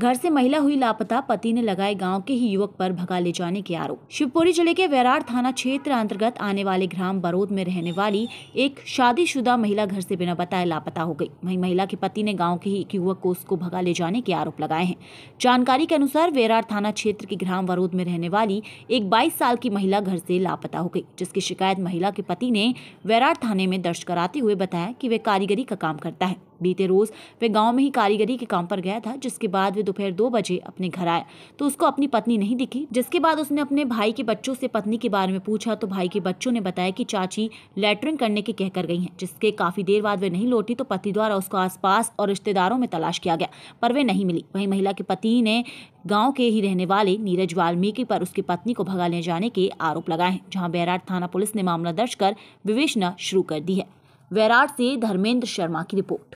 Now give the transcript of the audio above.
घर से महिला हुई लापता पति ने लगाए गांव के ही युवक पर भगा ले जाने के आरोप शिवपुरी जिले के वैरार थाना क्षेत्र अंतर्गत आने वाले ग्राम बरोद में रहने वाली एक शादीशुदा महिला घर से बिना बताए लापता हो गई वही महिला के पति ने गांव के ही एक युवक को उसको भगा ले जाने के आरोप लगाए हैं जानकारी के अनुसार वेरार थाना क्षेत्र के ग्राम बरोद में रहने वाली एक बाईस साल की महिला घर से लापता हो गई जिसकी शिकायत महिला के पति ने वैरार थाने में दर्ज कराते हुए बताया की वे कारीगरी का काम करता है बीते रोज वे गाँव में ही कारीगरी के काम पर गया था जिसके बाद बाद वे दोपहर दो बजे अपने घर आया तो उसको अपनी पत्नी नहीं दिखी जिसके बाद उसने अपने भाई के बच्चों से पत्नी के बारे में पूछा तो भाई के बच्चों ने बताया कि चाची लेटरिंग करने के कहकर गई हैं जिसके काफी देर बाद वे नहीं लौटी तो पति द्वारा उसको आसपास और रिश्तेदारों में तलाश किया गया पर वे नहीं मिली वही महिला के पति ने गांव के ही रहने वाले नीरज वाल्मीकि पर उसकी पत्नी को भगा ले जाने के आरोप लगाए हैं जहां बैराट थाना पुलिस ने मामला दर्ज कर विवेचना शुरू कर दी है वैराट से धर्मेंद्र शर्मा की रिपोर्ट